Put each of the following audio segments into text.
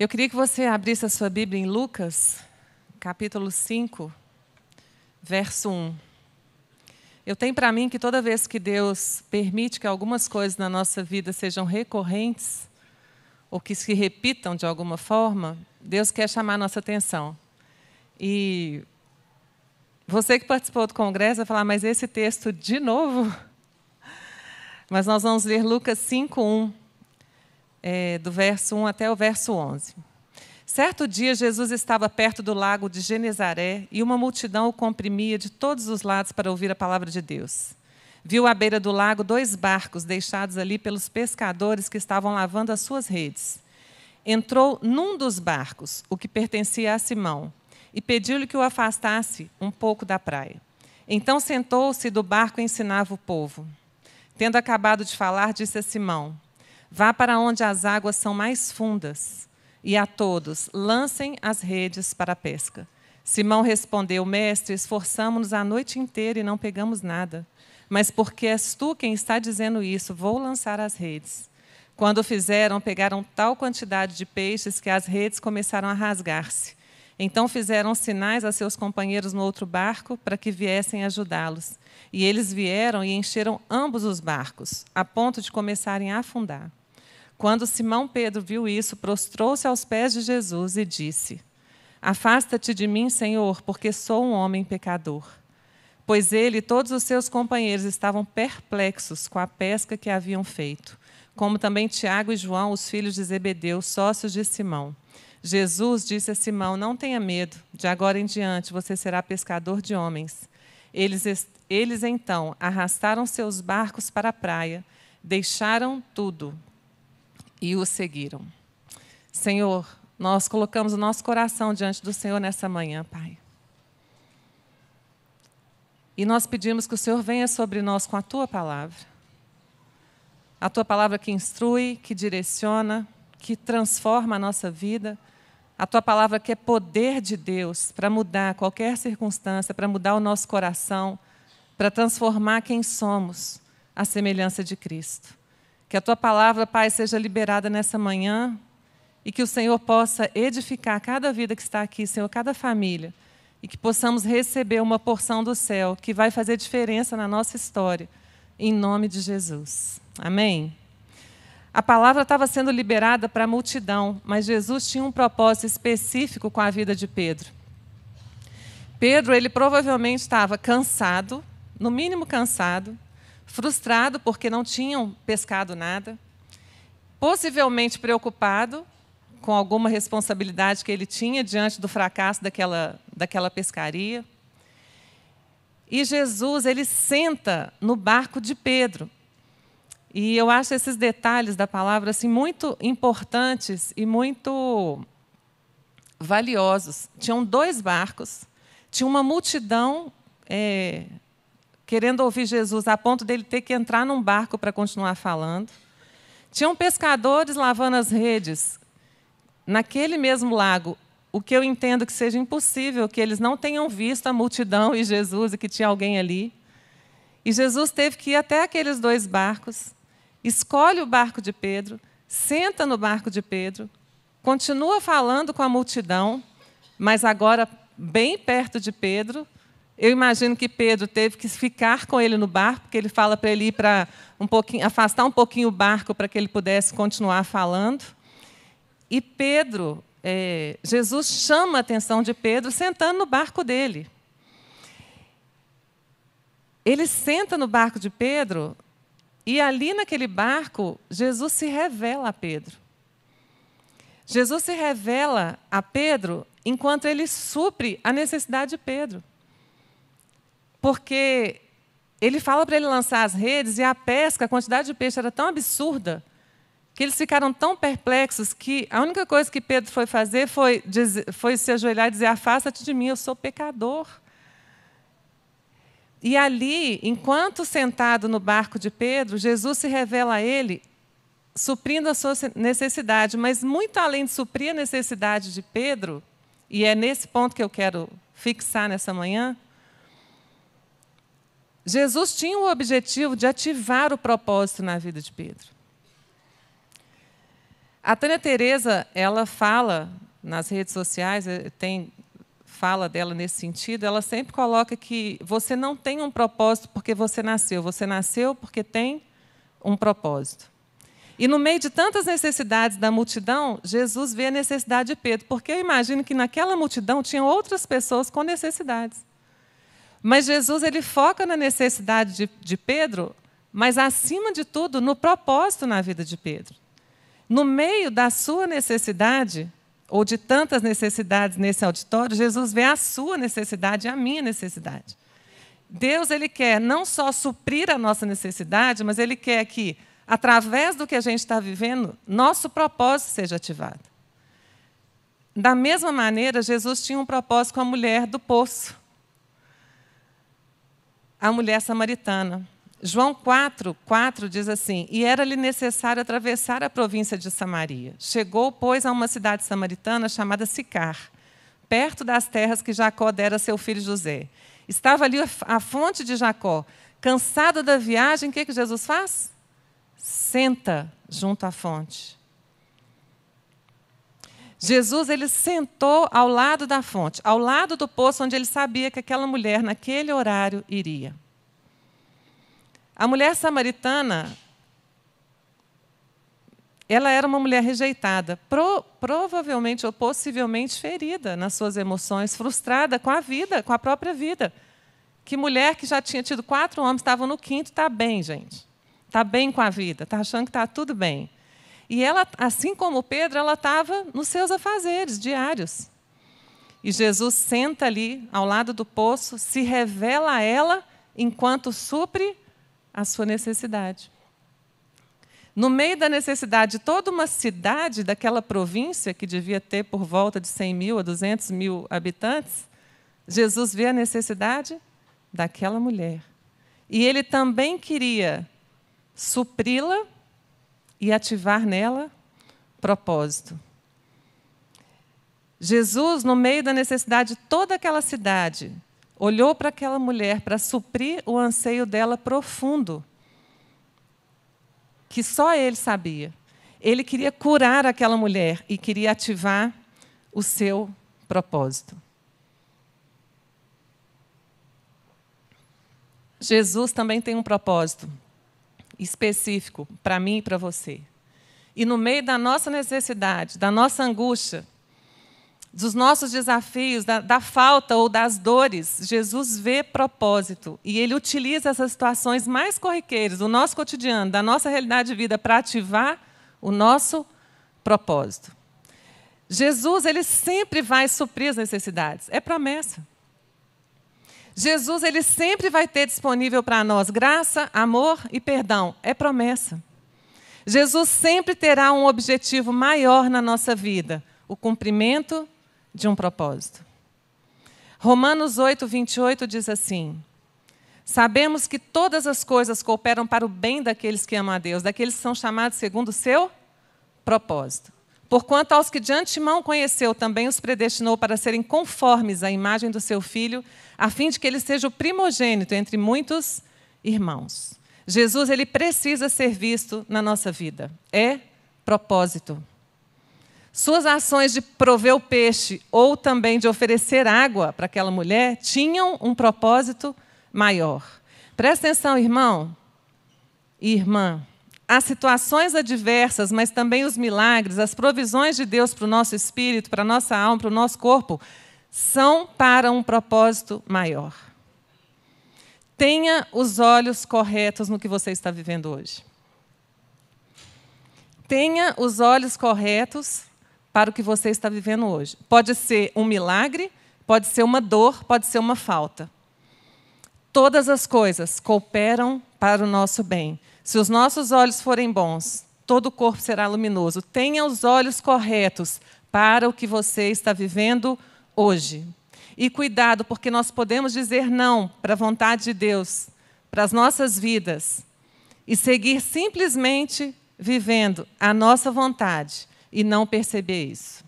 Eu queria que você abrisse a sua Bíblia em Lucas, capítulo 5, verso 1. Eu tenho para mim que toda vez que Deus permite que algumas coisas na nossa vida sejam recorrentes, ou que se repitam de alguma forma, Deus quer chamar a nossa atenção. E você que participou do congresso vai falar, mas esse texto de novo? Mas nós vamos ler Lucas 1 é, do verso 1 até o verso 11. Certo dia, Jesus estava perto do lago de Genezaré e uma multidão o comprimia de todos os lados para ouvir a palavra de Deus. Viu à beira do lago dois barcos deixados ali pelos pescadores que estavam lavando as suas redes. Entrou num dos barcos, o que pertencia a Simão, e pediu-lhe que o afastasse um pouco da praia. Então sentou-se do barco e ensinava o povo. Tendo acabado de falar, disse a Simão: Vá para onde as águas são mais fundas, e a todos, lancem as redes para a pesca. Simão respondeu: Mestre, esforçamo-nos a noite inteira e não pegamos nada. Mas porque és tu quem está dizendo isso, vou lançar as redes. Quando fizeram, pegaram tal quantidade de peixes que as redes começaram a rasgar-se. Então fizeram sinais a seus companheiros no outro barco para que viessem ajudá-los. E eles vieram e encheram ambos os barcos, a ponto de começarem a afundar. Quando Simão Pedro viu isso, prostrou-se aos pés de Jesus e disse: Afasta-te de mim, Senhor, porque sou um homem pecador. Pois ele e todos os seus companheiros estavam perplexos com a pesca que haviam feito, como também Tiago e João, os filhos de Zebedeu, sócios de Simão. Jesus disse a Simão: Não tenha medo, de agora em diante você será pescador de homens. Eles, eles então arrastaram seus barcos para a praia, deixaram tudo e o seguiram. Senhor, nós colocamos o nosso coração diante do Senhor nessa manhã, Pai. E nós pedimos que o Senhor venha sobre nós com a tua palavra. A tua palavra que instrui, que direciona, que transforma a nossa vida. A tua palavra que é poder de Deus para mudar qualquer circunstância, para mudar o nosso coração, para transformar quem somos à semelhança de Cristo. Que a tua palavra, Pai, seja liberada nessa manhã e que o Senhor possa edificar cada vida que está aqui, Senhor, cada família, e que possamos receber uma porção do céu que vai fazer diferença na nossa história, em nome de Jesus. Amém. A palavra estava sendo liberada para a multidão, mas Jesus tinha um propósito específico com a vida de Pedro. Pedro, ele provavelmente estava cansado, no mínimo cansado, frustrado porque não tinham pescado nada, possivelmente preocupado com alguma responsabilidade que ele tinha diante do fracasso daquela, daquela pescaria. E Jesus, ele senta no barco de Pedro. E eu acho esses detalhes da palavra assim muito importantes e muito valiosos. Tinham dois barcos, tinha uma multidão é, querendo ouvir Jesus a ponto dele ter que entrar num barco para continuar falando. Tinham pescadores lavando as redes naquele mesmo lago, o que eu entendo que seja impossível que eles não tenham visto a multidão e Jesus e que tinha alguém ali. E Jesus teve que ir até aqueles dois barcos, escolhe o barco de Pedro, senta no barco de Pedro, continua falando com a multidão, mas agora bem perto de Pedro eu imagino que Pedro teve que ficar com ele no barco, porque ele fala para ele ir para um pouquinho, afastar um pouquinho o barco para que ele pudesse continuar falando. E Pedro, é, Jesus chama a atenção de Pedro sentando no barco dele. Ele senta no barco de Pedro e ali naquele barco Jesus se revela a Pedro. Jesus se revela a Pedro enquanto ele supre a necessidade de Pedro. Porque ele fala para ele lançar as redes e a pesca, a quantidade de peixe era tão absurda que eles ficaram tão perplexos que a única coisa que Pedro foi fazer foi, dizer, foi se ajoelhar e dizer: Afasta-te de mim, eu sou pecador. E ali, enquanto sentado no barco de Pedro, Jesus se revela a ele, suprindo a sua necessidade, mas muito além de suprir a necessidade de Pedro, e é nesse ponto que eu quero fixar nessa manhã, Jesus tinha o objetivo de ativar o propósito na vida de Pedro. A Tânia Teresa, ela fala nas redes sociais, eh, tem fala dela nesse sentido, ela sempre coloca que você não tem um propósito porque você nasceu, você nasceu porque tem um propósito. E no meio de tantas necessidades da multidão, Jesus vê a necessidade de Pedro, porque eu imagino que naquela multidão tinham outras pessoas com necessidades. Mas Jesus ele foca na necessidade de, de Pedro, mas acima de tudo no propósito na vida de Pedro. No meio da sua necessidade, ou de tantas necessidades nesse auditório, Jesus vê a sua necessidade e a minha necessidade. Deus ele quer não só suprir a nossa necessidade, mas ele quer que, através do que a gente está vivendo, nosso propósito seja ativado. Da mesma maneira, Jesus tinha um propósito com a mulher do poço a mulher samaritana. João 4, 4 diz assim: E era-lhe necessário atravessar a província de Samaria. Chegou, pois, a uma cidade samaritana chamada Sicar, perto das terras que Jacó dera a seu filho José. Estava ali a fonte de Jacó. Cansado da viagem, o que, que Jesus faz? Senta junto à fonte. Jesus ele sentou ao lado da fonte, ao lado do poço onde ele sabia que aquela mulher naquele horário iria. A mulher samaritana ela era uma mulher rejeitada, pro, provavelmente ou possivelmente ferida nas suas emoções, frustrada com a vida, com a própria vida. Que mulher que já tinha tido quatro homens, estava no quinto, está bem, gente. Está bem com a vida, está achando que está tudo bem. E ela, assim como Pedro, ela estava nos seus afazeres diários. E Jesus senta ali ao lado do poço, se revela a ela enquanto supre a sua necessidade. No meio da necessidade, toda uma cidade daquela província, que devia ter por volta de 100 mil a 200 mil habitantes, Jesus vê a necessidade daquela mulher. E ele também queria supri-la e ativar nela propósito. Jesus, no meio da necessidade de toda aquela cidade, olhou para aquela mulher para suprir o anseio dela profundo, que só ele sabia. Ele queria curar aquela mulher e queria ativar o seu propósito. Jesus também tem um propósito específico para mim e para você. E no meio da nossa necessidade, da nossa angústia, dos nossos desafios, da, da, falta ou das dores, Jesus vê propósito e ele utiliza essas situações mais corriqueiras do nosso cotidiano, da nossa realidade de vida, para ativar o nosso propósito. Jesus, ele sempre vai suprir as necessidades, é promessa. Jesus ele sempre vai ter disponível para nós graça, amor e perdão. É promessa. Jesus sempre terá um objetivo maior na nossa vida, o cumprimento de um propósito. Romanos 8, 28 diz assim: Sabemos que todas as coisas cooperam para o bem daqueles que amam a Deus, daqueles que são chamados segundo o seu propósito. Porquanto aos que de antemão conheceu também os predestinou para serem conformes à imagem do seu filho, a fim de que ele seja o primogênito entre muitos irmãos. Jesus, ele precisa ser visto na nossa vida. É propósito. Suas ações de prover o peixe ou também de oferecer água para aquela mulher tinham um propósito maior. Presta atenção, irmão e irmã as situações adversas, mas também os milagres, as provisões de Deus para o nosso espírito, para a nossa alma, para o nosso corpo, são para um propósito maior. Tenha os olhos corretos no que você está vivendo hoje. Tenha os olhos corretos para o que você está vivendo hoje. Pode ser um milagre, pode ser uma dor, pode ser uma falta. Todas as coisas cooperam para o nosso bem. Se os nossos olhos forem bons, todo o corpo será luminoso. Tenha os olhos corretos para o que você está vivendo hoje. E cuidado, porque nós podemos dizer não para a vontade de Deus, para as nossas vidas, e seguir simplesmente vivendo a nossa vontade e não perceber isso.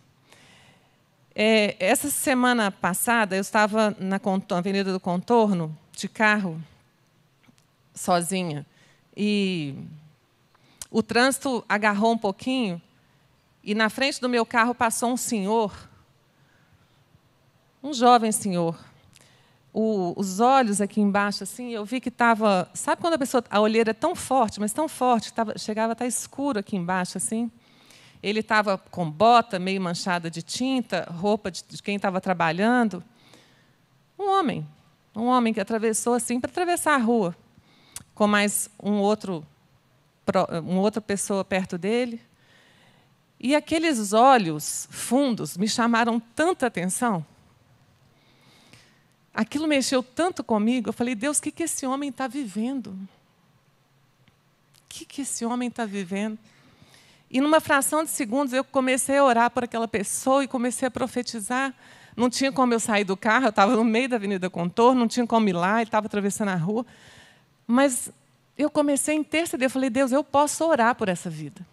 É, essa semana passada, eu estava na Avenida do Contorno, de carro, sozinha e o trânsito agarrou um pouquinho e na frente do meu carro passou um senhor, um jovem senhor. O, os olhos aqui embaixo, assim, eu vi que estava. Sabe quando a pessoa. A olheira é tão forte, mas tão forte, tava, chegava a estar tá escuro aqui embaixo, assim. Ele estava com bota meio manchada de tinta, roupa de, de quem estava trabalhando. Um homem. Um homem que atravessou assim para atravessar a rua com mais um outro, uma outra pessoa perto dele. E aqueles olhos fundos me chamaram tanta atenção. Aquilo mexeu tanto comigo, eu falei, Deus, o que, que esse homem está vivendo? O que, que esse homem está vivendo? E numa fração de segundos eu comecei a orar por aquela pessoa e comecei a profetizar. Não tinha como eu sair do carro, eu estava no meio da Avenida Contorno, não tinha como ir lá, ele estava atravessando a rua. Mas eu comecei a interceder. Eu falei, Deus, eu posso orar por essa vida.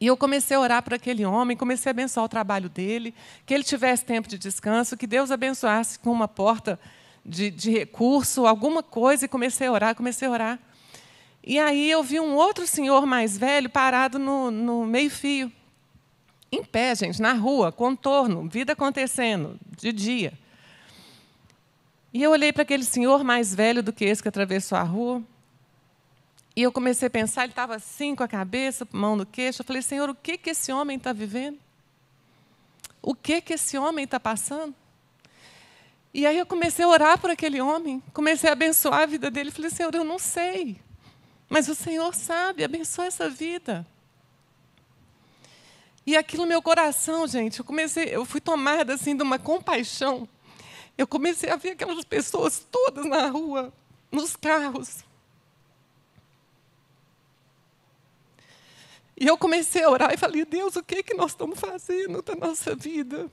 E eu comecei a orar por aquele homem, comecei a abençoar o trabalho dele, que ele tivesse tempo de descanso, que Deus abençoasse com uma porta de, de recurso, alguma coisa, e comecei a orar, comecei a orar. E aí eu vi um outro senhor mais velho parado no, no meio-fio, em pé, gente, na rua, contorno, vida acontecendo, de dia. E eu olhei para aquele senhor mais velho do que esse que atravessou a rua. E eu comecei a pensar, ele estava assim com a cabeça, mão no queixo. Eu falei, Senhor, o que, que esse homem está vivendo? O que, que esse homem está passando? E aí eu comecei a orar por aquele homem, comecei a abençoar a vida dele. Falei, Senhor, eu não sei, mas o Senhor sabe, abençoa essa vida. E aquilo no meu coração, gente, eu comecei, eu fui tomada assim de uma compaixão eu comecei a ver aquelas pessoas todas na rua, nos carros. E eu comecei a orar e falei: Deus, o que é que nós estamos fazendo da nossa vida?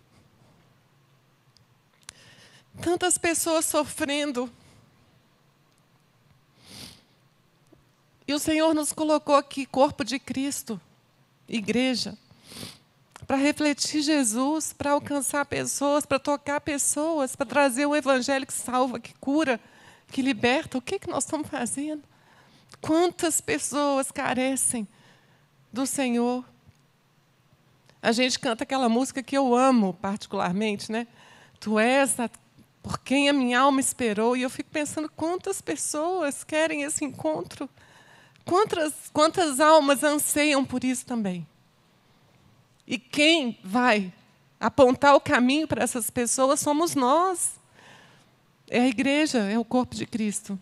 Tantas pessoas sofrendo. E o Senhor nos colocou aqui, corpo de Cristo, igreja para refletir Jesus, para alcançar pessoas, para tocar pessoas, para trazer o evangelho que salva, que cura, que liberta. O que, é que nós estamos fazendo? Quantas pessoas carecem do Senhor? A gente canta aquela música que eu amo particularmente, né? Tu és a por quem a minha alma esperou. E eu fico pensando quantas pessoas querem esse encontro, quantas, quantas almas anseiam por isso também. E quem vai apontar o caminho para essas pessoas somos nós. É a igreja, é o corpo de Cristo.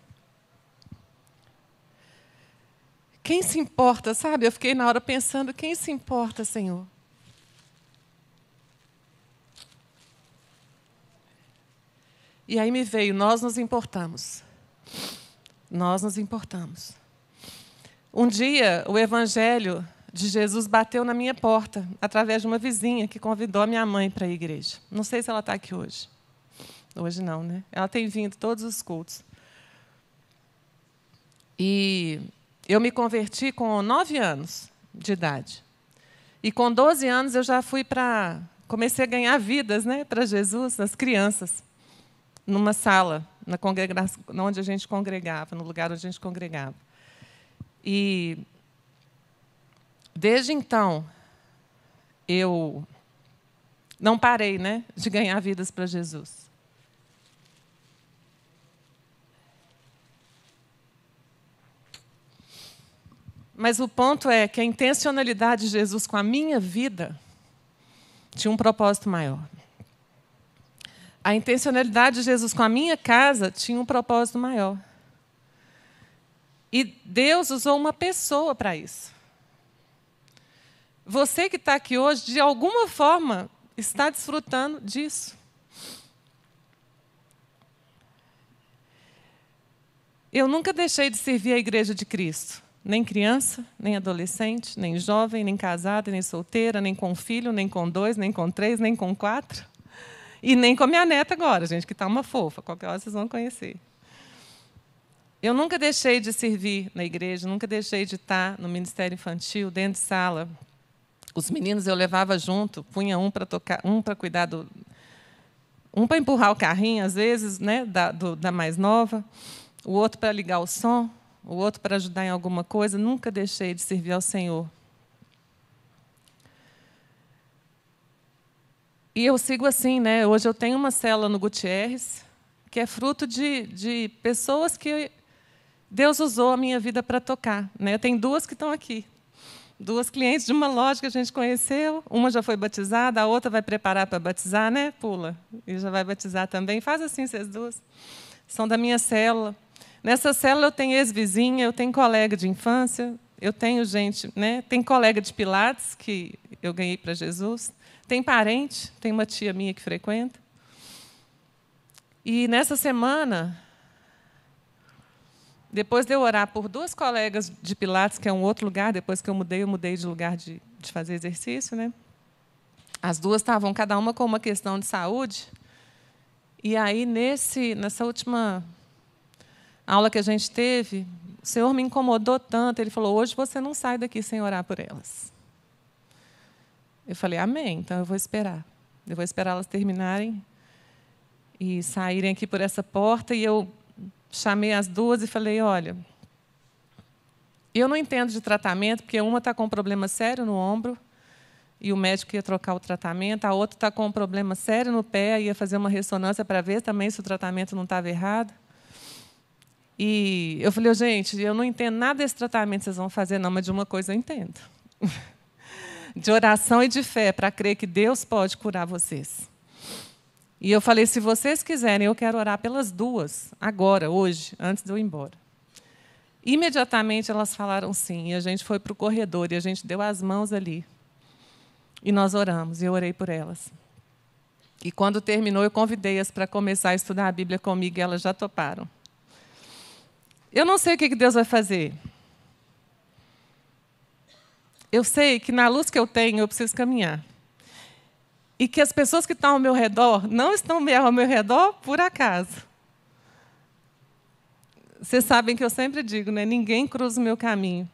Quem se importa, sabe? Eu fiquei na hora pensando: quem se importa, Senhor? E aí me veio: nós nos importamos. Nós nos importamos. Um dia, o Evangelho de Jesus bateu na minha porta através de uma vizinha que convidou a minha mãe para a igreja. Não sei se ela está aqui hoje. Hoje não, né? Ela tem vindo todos os cultos. E eu me converti com nove anos de idade. E com 12 anos eu já fui para. Comecei a ganhar vidas né, para Jesus, nas crianças, numa sala, na congregação, onde a gente congregava, no lugar onde a gente congregava. E Desde então, eu não parei né, de ganhar vidas para Jesus. Mas o ponto é que a intencionalidade de Jesus com a minha vida tinha um propósito maior. A intencionalidade de Jesus com a minha casa tinha um propósito maior. E Deus usou uma pessoa para isso você que está aqui hoje, de alguma forma, está desfrutando disso. Eu nunca deixei de servir a Igreja de Cristo, nem criança, nem adolescente, nem jovem, nem casada, nem solteira, nem com filho, nem com dois, nem com três, nem com quatro. E nem com a minha neta agora, gente, que está uma fofa. Qualquer hora vocês vão conhecer. Eu nunca deixei de servir na igreja, nunca deixei de estar no ministério infantil, dentro de sala, os meninos eu levava junto, punha um para tocar, um para cuidar do, um para empurrar o carrinho às vezes, né, da, do, da mais nova, o outro para ligar o som, o outro para ajudar em alguma coisa. Nunca deixei de servir ao Senhor. E eu sigo assim, né? Hoje eu tenho uma cela no Gutierrez, que é fruto de, de pessoas que Deus usou a minha vida para tocar. Né? Eu tenho duas que estão aqui, duas clientes de uma loja que a gente conheceu, uma já foi batizada, a outra vai preparar para batizar, né? Pula, e já vai batizar também. Faz assim, vocês duas. São da minha célula. Nessa célula eu tenho ex-vizinha, eu tenho colega de infância, eu tenho gente, né? Tem colega de Pilates que eu ganhei para Jesus, tem parente, tem uma tia minha que frequenta. E nessa semana depois de eu orar por duas colegas de Pilates, que é um outro lugar, depois que eu mudei, eu mudei de lugar de, de fazer exercício, né? As duas estavam cada uma com uma questão de saúde. E aí nesse nessa última aula que a gente teve, o Senhor me incomodou tanto, ele falou: "Hoje você não sai daqui sem orar por elas". Eu falei: "Amém, então eu vou esperar. Eu vou esperar elas terminarem e saírem aqui por essa porta e eu chamei as duas e falei: olha, eu não entendo de tratamento, porque uma está com um problema sério no ombro e o médico ia trocar o tratamento, a outra está com um problema sério no pé, ia fazer uma ressonância para ver também se o tratamento não estava errado. E eu falei, oh, gente, eu não entendo nada desse tratamento que vocês vão fazer, não, mas de uma coisa eu entendo. De oração e de fé, para crer que Deus pode curar vocês. E eu falei: se vocês quiserem, eu quero orar pelas duas, agora, hoje, antes de eu ir embora. Imediatamente elas falaram sim, e a gente foi para o corredor, e a gente deu as mãos ali. E nós oramos, e eu orei por elas. E quando terminou, eu convidei-as para começar a estudar a Bíblia comigo, e elas já toparam. Eu não sei o que Deus vai fazer. Eu sei que na luz que eu tenho, eu preciso caminhar e que as pessoas que estão ao meu redor não estão ao meu redor por acaso. Vocês sabem que eu sempre digo, né? Ninguém cruza o meu caminho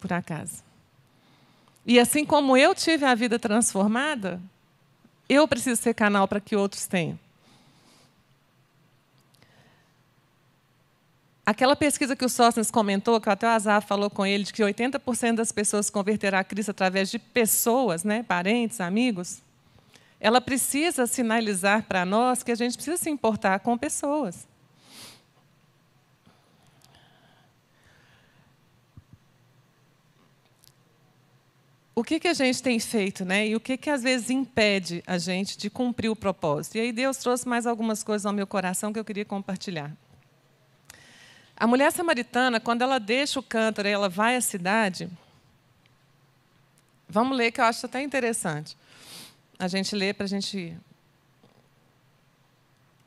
por acaso. E assim como eu tive a vida transformada, eu preciso ser canal para que outros tenham. Aquela pesquisa que o Sócrates comentou, que até o Azar falou com ele, de que 80% das pessoas se converterá a Cristo através de pessoas, né, parentes, amigos, ela precisa sinalizar para nós que a gente precisa se importar com pessoas. O que, que a gente tem feito, né? E o que, que às vezes impede a gente de cumprir o propósito? E aí Deus trouxe mais algumas coisas ao meu coração que eu queria compartilhar. A mulher samaritana, quando ela deixa o cântaro e ela vai à cidade, vamos ler que eu acho até interessante. A gente lê para a gente.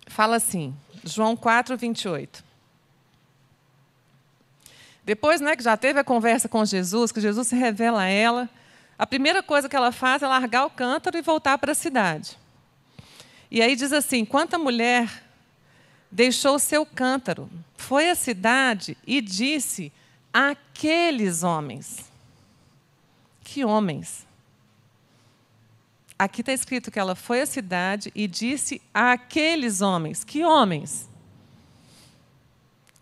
Fala assim, João 4, 28. Depois né, que já teve a conversa com Jesus, que Jesus se revela a ela, a primeira coisa que ela faz é largar o cântaro e voltar para a cidade. E aí diz assim: Quanta mulher deixou o seu cântaro, foi à cidade e disse àqueles homens. Que homens? Aqui está escrito que ela foi à cidade e disse àqueles homens: Que homens?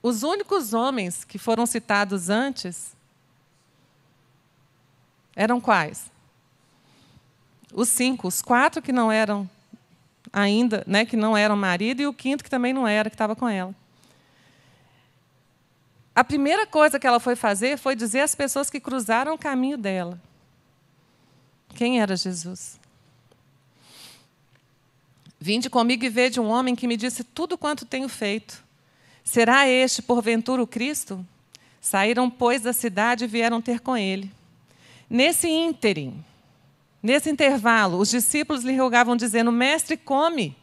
Os únicos homens que foram citados antes eram quais? Os cinco, os quatro que não eram ainda, né, que não eram marido, e o quinto que também não era, que estava com ela. A primeira coisa que ela foi fazer foi dizer às pessoas que cruzaram o caminho dela quem era Jesus. Vinde comigo e vede um homem que me disse tudo quanto tenho feito. Será este, porventura, o Cristo? Saíram, pois, da cidade e vieram ter com ele. Nesse ínterim, nesse intervalo, os discípulos lhe rogavam, dizendo: Mestre, come.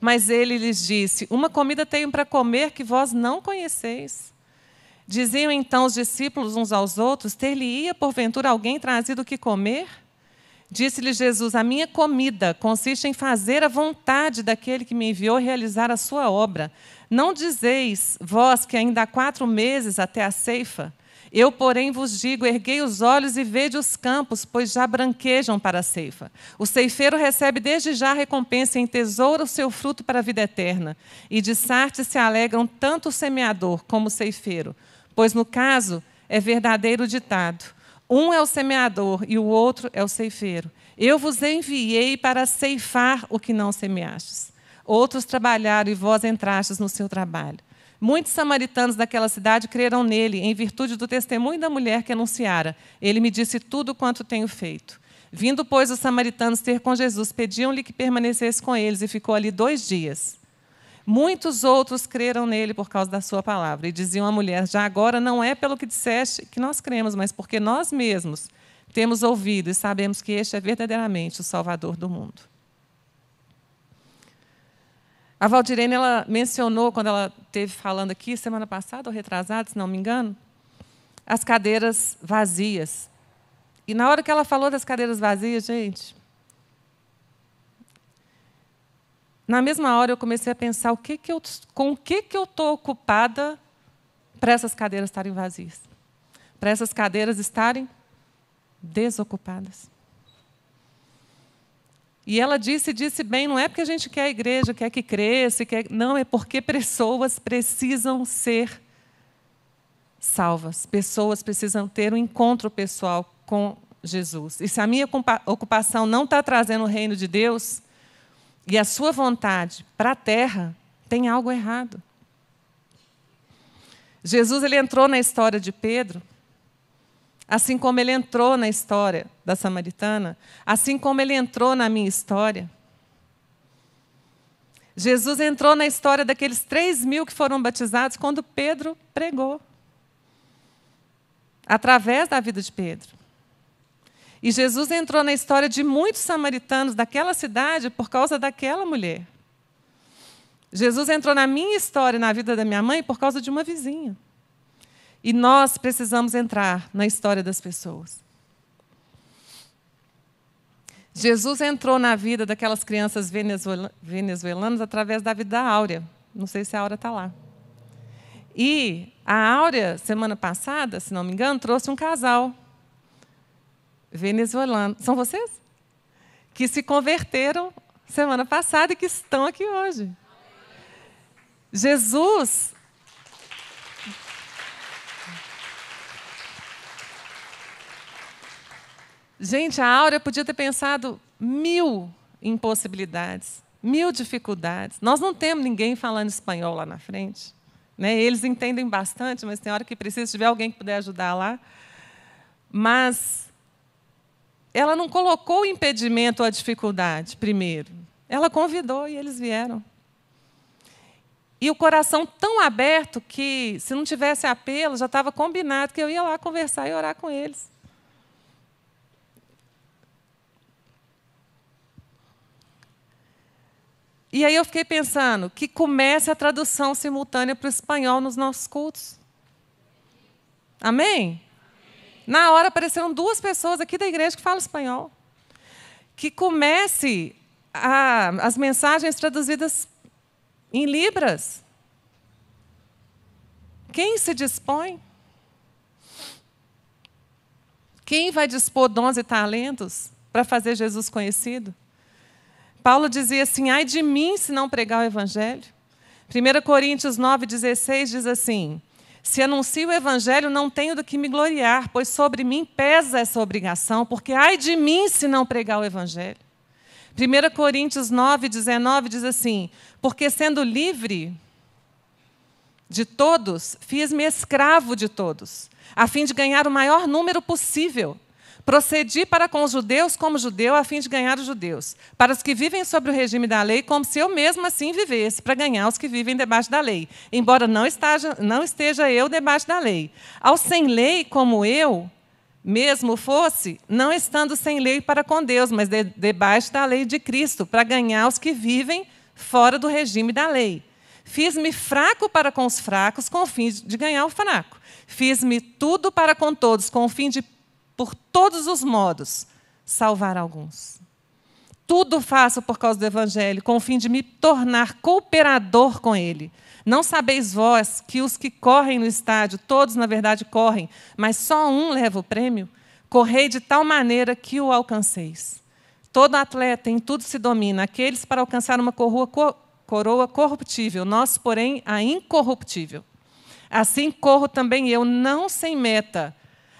Mas ele lhes disse: Uma comida tenho para comer que vós não conheceis. Diziam então os discípulos uns aos outros: Ter-lhe-ia porventura alguém trazido o que comer? Disse-lhe Jesus: A minha comida consiste em fazer a vontade daquele que me enviou realizar a sua obra. Não dizeis, vós, que ainda há quatro meses até a ceifa? Eu, porém, vos digo: erguei os olhos e vede os campos, pois já branquejam para a ceifa. O ceifeiro recebe desde já a recompensa e tesouro o seu fruto para a vida eterna. E de Sarte se alegram tanto o semeador como o ceifeiro, pois no caso é verdadeiro ditado um é o semeador e o outro é o ceifeiro. Eu vos enviei para ceifar o que não semeastes. Outros trabalharam e vós entrastes no seu trabalho. Muitos samaritanos daquela cidade creram nele, em virtude do testemunho da mulher que anunciara. Ele me disse tudo quanto tenho feito. Vindo, pois, os samaritanos ter com Jesus, pediam-lhe que permanecesse com eles, e ficou ali dois dias. Muitos outros creram nele por causa da sua palavra e diziam à mulher: Já agora não é pelo que disseste que nós cremos, mas porque nós mesmos temos ouvido e sabemos que este é verdadeiramente o Salvador do mundo. A Valdirene ela mencionou quando ela esteve falando aqui semana passada ou retrasada, se não me engano, as cadeiras vazias. E na hora que ela falou das cadeiras vazias, gente, Na mesma hora eu comecei a pensar o que que eu, com o que, que eu estou ocupada para essas cadeiras estarem vazias, para essas cadeiras estarem desocupadas. E ela disse, disse bem, não é porque a gente quer a igreja, quer que cresça, quer... não, é porque pessoas precisam ser salvas, pessoas precisam ter um encontro pessoal com Jesus. E se a minha ocupação não está trazendo o reino de Deus, e a sua vontade para a terra, tem algo errado. Jesus ele entrou na história de Pedro, assim como ele entrou na história da samaritana, assim como ele entrou na minha história. Jesus entrou na história daqueles três mil que foram batizados quando Pedro pregou, através da vida de Pedro. E Jesus entrou na história de muitos samaritanos daquela cidade por causa daquela mulher. Jesus entrou na minha história, na vida da minha mãe, por causa de uma vizinha. E nós precisamos entrar na história das pessoas. Jesus entrou na vida daquelas crianças venezuelanas através da vida da Áurea. Não sei se a Áurea está lá. E a Áurea, semana passada, se não me engano, trouxe um casal venezuelanos. São vocês? Que se converteram semana passada e que estão aqui hoje. Jesus. Gente, a Áurea podia ter pensado mil impossibilidades, mil dificuldades. Nós não temos ninguém falando espanhol lá na frente. Né? Eles entendem bastante, mas tem hora que precisa, se tiver alguém que puder ajudar lá. Mas ela não colocou impedimento à dificuldade primeiro. Ela convidou e eles vieram. E o coração tão aberto que, se não tivesse apelo, já estava combinado que eu ia lá conversar e orar com eles. E aí eu fiquei pensando que comece a tradução simultânea para o espanhol nos nossos cultos. Amém? Na hora apareceram duas pessoas aqui da igreja que falam espanhol. Que comece a, as mensagens traduzidas em Libras. Quem se dispõe? Quem vai dispor dons e talentos para fazer Jesus conhecido? Paulo dizia assim: ai de mim se não pregar o evangelho. 1 Coríntios 9,16 diz assim: se anuncio o evangelho, não tenho do que me gloriar, pois sobre mim pesa essa obrigação, porque ai de mim se não pregar o evangelho. 1 Coríntios 9, 19 diz assim: Porque sendo livre de todos, fiz-me escravo de todos, a fim de ganhar o maior número possível. Procedi para com os judeus como judeu, a fim de ganhar os judeus. Para os que vivem sob o regime da lei, como se eu mesmo assim vivesse, para ganhar os que vivem debaixo da lei, embora não esteja, não esteja eu debaixo da lei. Ao sem lei, como eu mesmo fosse, não estando sem lei para com Deus, mas de, debaixo da lei de Cristo, para ganhar os que vivem fora do regime da lei. Fiz-me fraco para com os fracos, com o fim de ganhar o fraco. Fiz-me tudo para com todos, com o fim de por todos os modos, salvar alguns. Tudo faço por causa do Evangelho, com o fim de me tornar cooperador com ele. Não sabeis vós que os que correm no estádio, todos na verdade correm, mas só um leva o prêmio? Correi de tal maneira que o alcanceis. Todo atleta em tudo se domina, aqueles para alcançar uma coroa corruptível, nós, porém, a incorruptível. Assim corro também eu, não sem meta,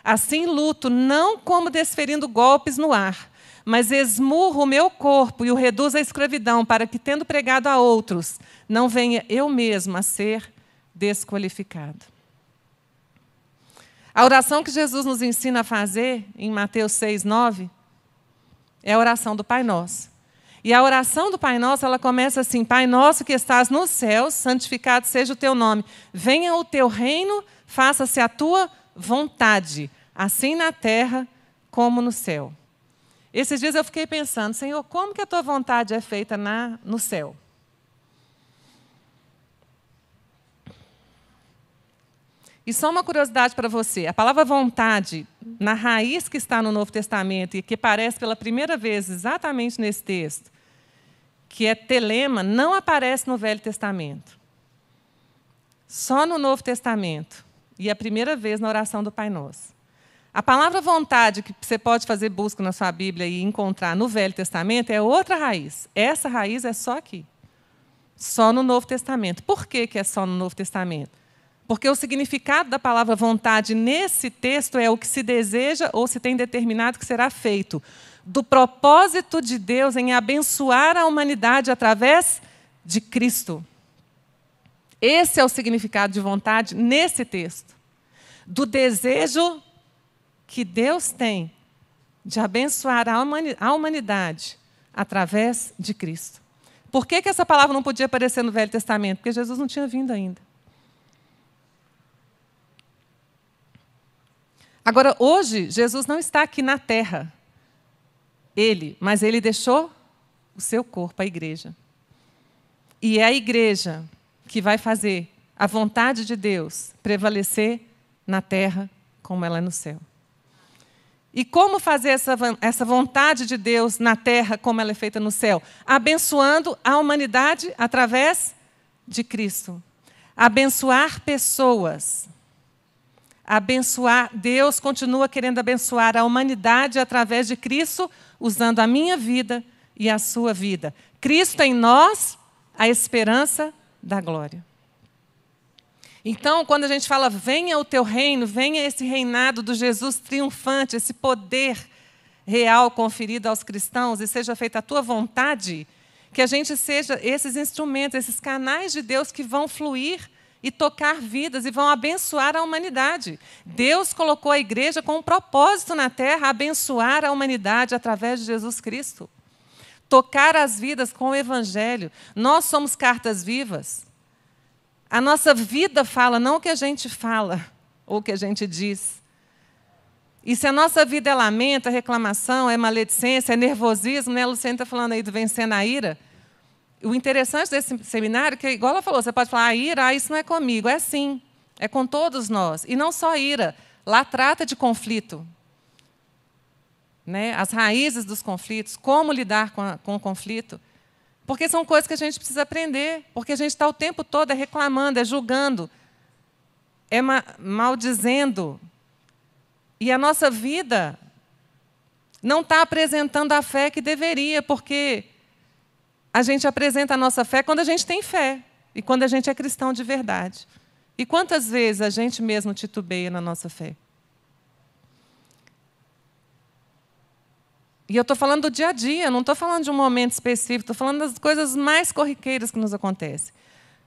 Assim luto, não como desferindo golpes no ar, mas esmurro o meu corpo e o reduzo à escravidão, para que, tendo pregado a outros, não venha eu mesmo a ser desqualificado. A oração que Jesus nos ensina a fazer, em Mateus 6, 9, é a oração do Pai Nosso. E a oração do Pai Nosso, ela começa assim: Pai Nosso que estás nos céus, santificado seja o teu nome. Venha o teu reino, faça-se a tua vontade, assim na terra como no céu. Esses dias eu fiquei pensando, Senhor, como que a tua vontade é feita na, no céu? E só uma curiosidade para você: a palavra vontade, na raiz que está no Novo Testamento e que aparece pela primeira vez exatamente nesse texto, que é telema, não aparece no Velho Testamento. Só no Novo Testamento. E é a primeira vez na oração do Pai Nosso. A palavra vontade, que você pode fazer busca na sua Bíblia e encontrar no Velho Testamento, é outra raiz. Essa raiz é só aqui. Só no Novo Testamento. Por que, que é só no Novo Testamento? Porque o significado da palavra vontade nesse texto é o que se deseja ou se tem determinado que será feito. Do propósito de Deus em abençoar a humanidade através de Cristo. Esse é o significado de vontade nesse texto. Do desejo que Deus tem de abençoar a humanidade através de Cristo. Por que, que essa palavra não podia aparecer no Velho Testamento? Porque Jesus não tinha vindo ainda. Agora, hoje, Jesus não está aqui na terra, ele, mas ele deixou o seu corpo, a igreja. E é a igreja que vai fazer a vontade de Deus prevalecer na terra como ela é no céu. E como fazer essa, essa vontade de Deus na terra como ela é feita no céu? Abençoando a humanidade através de Cristo. Abençoar pessoas. Abençoar, Deus continua querendo abençoar a humanidade através de Cristo, usando a minha vida e a sua vida. Cristo em nós, a esperança da glória. Então, quando a gente fala, venha o teu reino, venha esse reinado do Jesus triunfante, esse poder real conferido aos cristãos, e seja feita a tua vontade, que a gente seja esses instrumentos, esses canais de Deus que vão fluir e tocar vidas e vão abençoar a humanidade. Deus colocou a igreja com um propósito na terra, abençoar a humanidade através de Jesus Cristo tocar as vidas com o Evangelho. Nós somos cartas vivas. A nossa vida fala, não o que a gente fala ou o que a gente diz. E se a nossa vida é lamento, é reclamação, é maledicência, é nervosismo, né? a Luciana está falando aí do vencer na ira. O interessante desse seminário é que, igual ela falou, você pode falar, a ah, ira, ah, isso não é comigo. É sim, é com todos nós. E não só ira, lá trata de conflito, né, as raízes dos conflitos, como lidar com, a, com o conflito, porque são coisas que a gente precisa aprender, porque a gente está o tempo todo é reclamando, é julgando, é ma maldizendo. E a nossa vida não está apresentando a fé que deveria, porque a gente apresenta a nossa fé quando a gente tem fé e quando a gente é cristão de verdade. E quantas vezes a gente mesmo titubeia na nossa fé? E eu estou falando do dia a dia, não estou falando de um momento específico, estou falando das coisas mais corriqueiras que nos acontecem.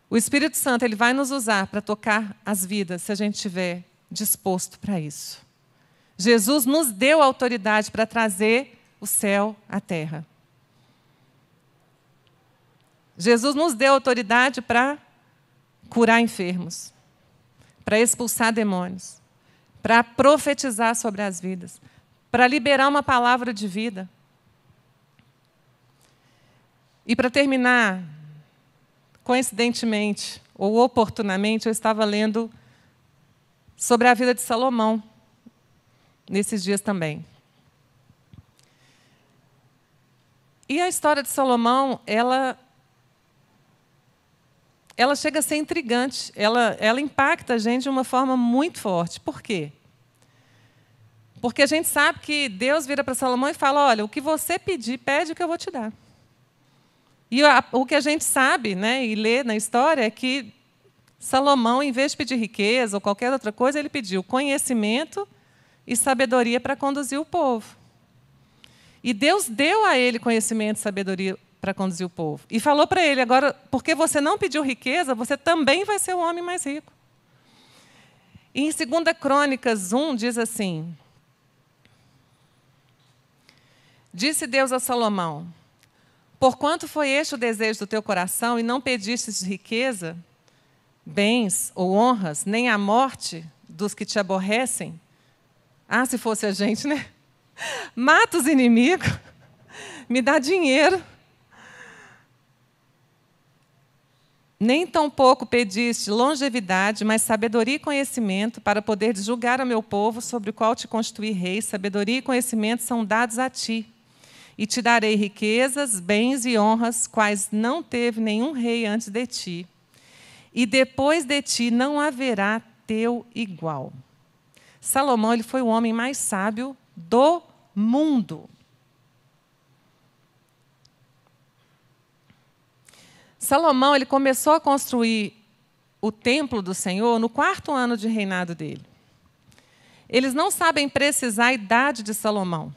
O Espírito Santo ele vai nos usar para tocar as vidas se a gente estiver disposto para isso. Jesus nos deu autoridade para trazer o céu à terra. Jesus nos deu autoridade para curar enfermos, para expulsar demônios, para profetizar sobre as vidas, para liberar uma palavra de vida. E para terminar, coincidentemente ou oportunamente, eu estava lendo sobre a vida de Salomão nesses dias também. E a história de Salomão, ela ela chega a ser intrigante, ela, ela impacta a gente de uma forma muito forte. Por quê? Porque a gente sabe que Deus vira para Salomão e fala: olha, o que você pedir, pede o que eu vou te dar. E o que a gente sabe né, e lê na história é que Salomão, em vez de pedir riqueza ou qualquer outra coisa, ele pediu conhecimento e sabedoria para conduzir o povo. E Deus deu a ele conhecimento e sabedoria para conduzir o povo. E falou para ele: agora, porque você não pediu riqueza, você também vai ser o homem mais rico. E em 2 Crônicas 1 diz assim: Disse Deus a Salomão: Porquanto foi este o desejo do teu coração e não pedistes riqueza, bens ou honras, nem a morte dos que te aborrecem. Ah, se fosse a gente, né? Mata os inimigos, me dá dinheiro. Nem tampouco pediste longevidade, mas sabedoria e conhecimento para poder julgar o meu povo sobre o qual te constituí rei. Sabedoria e conhecimento são dados a ti e te darei riquezas, bens e honras, quais não teve nenhum rei antes de ti. E depois de ti não haverá teu igual. Salomão ele foi o homem mais sábio do mundo. Salomão ele começou a construir o templo do Senhor no quarto ano de reinado dele. Eles não sabem precisar a idade de Salomão,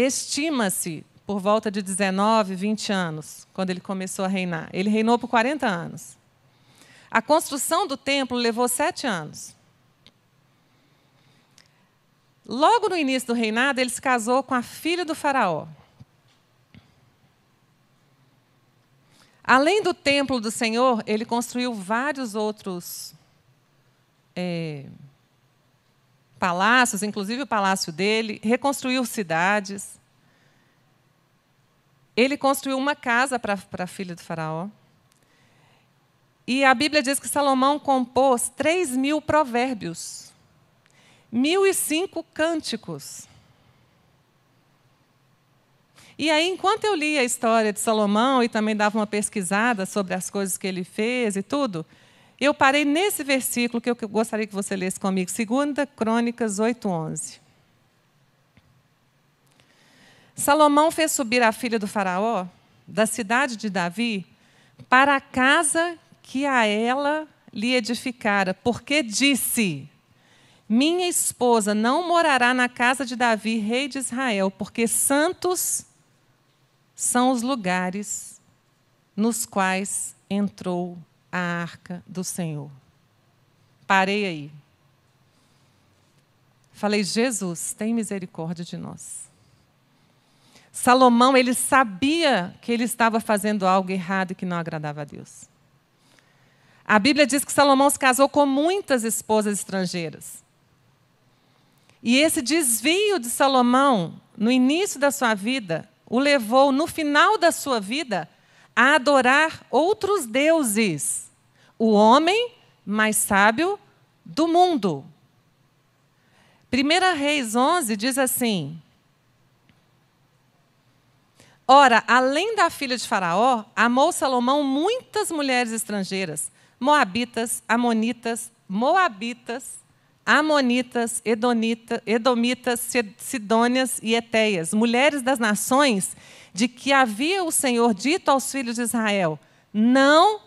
Estima-se por volta de 19, 20 anos, quando ele começou a reinar. Ele reinou por 40 anos. A construção do templo levou sete anos. Logo no início do reinado, ele se casou com a filha do faraó. Além do templo do Senhor, ele construiu vários outros é, palácios, inclusive o palácio dele, reconstruiu cidades. Ele construiu uma casa para a filha do faraó. E a Bíblia diz que Salomão compôs 3 mil provérbios, 1.005 cânticos. E aí, enquanto eu lia a história de Salomão e também dava uma pesquisada sobre as coisas que ele fez e tudo, eu parei nesse versículo que eu gostaria que você lesse comigo, 2 Crônicas 8:11. Salomão fez subir a filha do faraó da cidade de Davi para a casa que a ela lhe edificara, porque disse: Minha esposa não morará na casa de Davi, rei de Israel, porque santos são os lugares nos quais entrou a arca do Senhor. Parei aí. Falei, Jesus, tem misericórdia de nós. Salomão, ele sabia que ele estava fazendo algo errado e que não agradava a Deus. A Bíblia diz que Salomão se casou com muitas esposas estrangeiras. E esse desvio de Salomão, no início da sua vida, o levou, no final da sua vida, a adorar outros deuses, o homem mais sábio do mundo. 1 Reis 11 diz assim: Ora, além da filha de Faraó, amou Salomão muitas mulheres estrangeiras, moabitas, amonitas, moabitas, amonitas, edomitas, sidônias e eteias, mulheres das nações de que havia o Senhor dito aos filhos de Israel: Não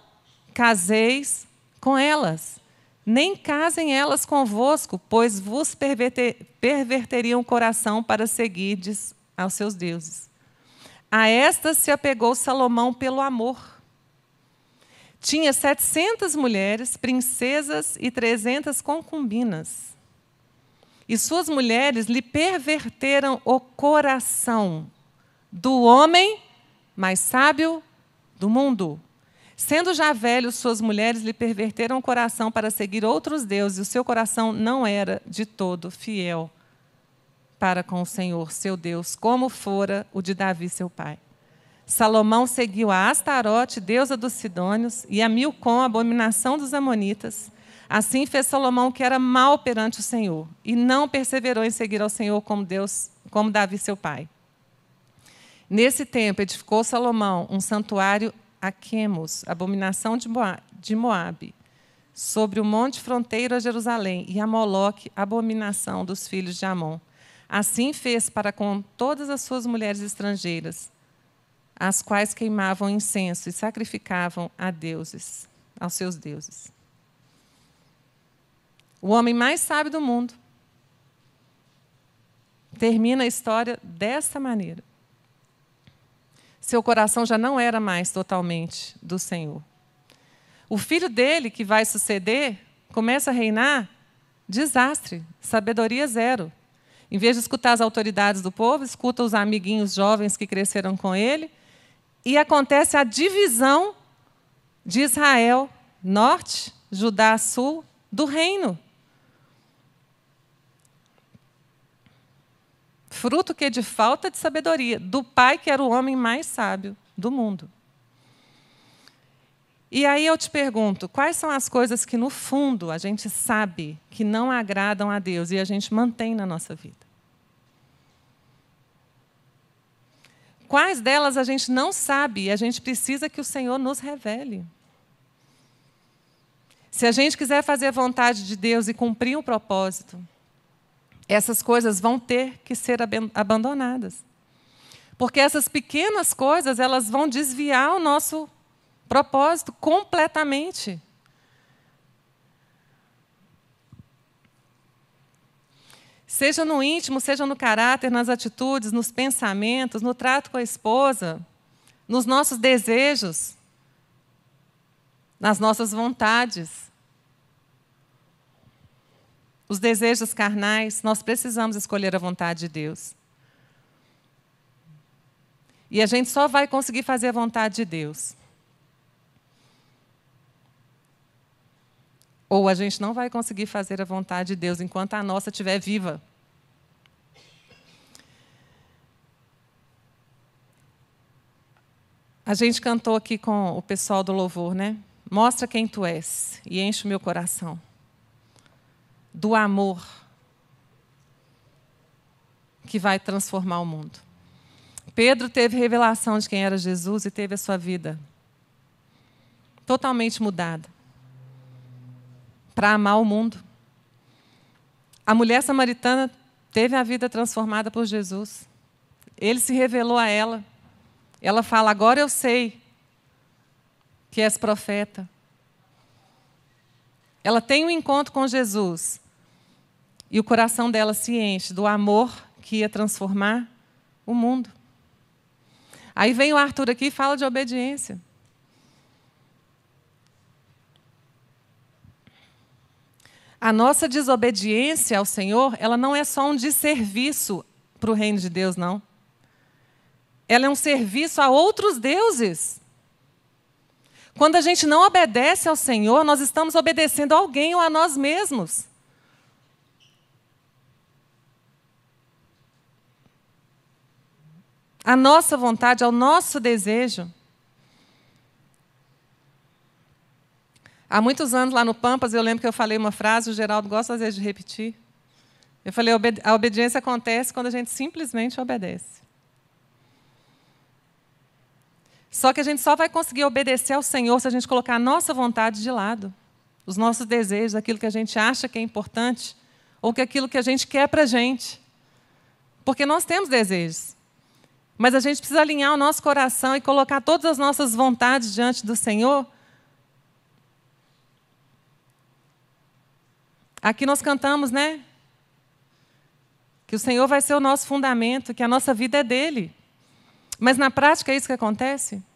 caseis com elas, nem casem elas convosco, pois vos perverteriam o coração para seguirdes aos seus deuses. A estas se apegou Salomão pelo amor. Tinha 700 mulheres, princesas e 300 concubinas. E suas mulheres lhe perverteram o coração do homem mais sábio do mundo. Sendo já velho, suas mulheres lhe perverteram o coração para seguir outros deuses, e o seu coração não era de todo fiel para com o Senhor, seu Deus, como fora o de Davi, seu pai. Salomão seguiu a Astarote, deusa dos Sidônios, e a Milcom, a abominação dos Amonitas. Assim fez Salomão que era mal perante o Senhor, e não perseverou em seguir ao Senhor como Deus, como Davi, seu pai. Nesse tempo, edificou Salomão um santuário a Quemos, abominação de Moabe, sobre o monte fronteiro a Jerusalém, e a Moloque, abominação dos filhos de Amon. Assim fez para com todas as suas mulheres estrangeiras, as quais queimavam incenso e sacrificavam a deuses, aos seus deuses. O homem mais sábio do mundo termina a história desta maneira seu coração já não era mais totalmente do Senhor. O filho dele, que vai suceder, começa a reinar, desastre, sabedoria zero. Em vez de escutar as autoridades do povo, escuta os amiguinhos jovens que cresceram com ele, e acontece a divisão de Israel, norte, Judá, sul, do reino. Fruto que é de falta de sabedoria, do pai que era o homem mais sábio do mundo. E aí eu te pergunto, quais são as coisas que no fundo a gente sabe que não agradam a Deus e a gente mantém na nossa vida? Quais delas a gente não sabe e a gente precisa que o Senhor nos revele? Se a gente quiser fazer a vontade de Deus e cumprir o um propósito, essas coisas vão ter que ser abandonadas. Porque essas pequenas coisas, elas vão desviar o nosso propósito completamente. Seja no íntimo, seja no caráter, nas atitudes, nos pensamentos, no trato com a esposa, nos nossos desejos, nas nossas vontades os desejos carnais, nós precisamos escolher a vontade de Deus. E a gente só vai conseguir fazer a vontade de Deus. Ou a gente não vai conseguir fazer a vontade de Deus enquanto a nossa estiver viva. A gente cantou aqui com o pessoal do louvor, né? Mostra quem tu és e enche o meu coração do amor que vai transformar o mundo. Pedro teve revelação de quem era Jesus e teve a sua vida totalmente mudada para amar o mundo. A mulher samaritana teve a vida transformada por Jesus. Ele se revelou a ela. Ela fala: Agora eu sei que és profeta. Ela tem um encontro com Jesus. E o coração dela se enche do amor que ia transformar o mundo. Aí vem o Arthur aqui e fala de obediência. A nossa desobediência ao Senhor, ela não é só um desserviço para o reino de Deus, não. Ela é um serviço a outros deuses. Quando a gente não obedece ao Senhor, nós estamos obedecendo a alguém ou a nós mesmos. A nossa vontade, ao nosso desejo. Há muitos anos lá no Pampas, eu lembro que eu falei uma frase, o Geraldo gosta às vezes de repetir. Eu falei: a obediência acontece quando a gente simplesmente obedece. Só que a gente só vai conseguir obedecer ao Senhor se a gente colocar a nossa vontade de lado, os nossos desejos, aquilo que a gente acha que é importante, ou que aquilo que a gente quer para a gente. Porque nós temos desejos. Mas a gente precisa alinhar o nosso coração e colocar todas as nossas vontades diante do Senhor. Aqui nós cantamos, né? Que o Senhor vai ser o nosso fundamento, que a nossa vida é dele. Mas na prática é isso que acontece?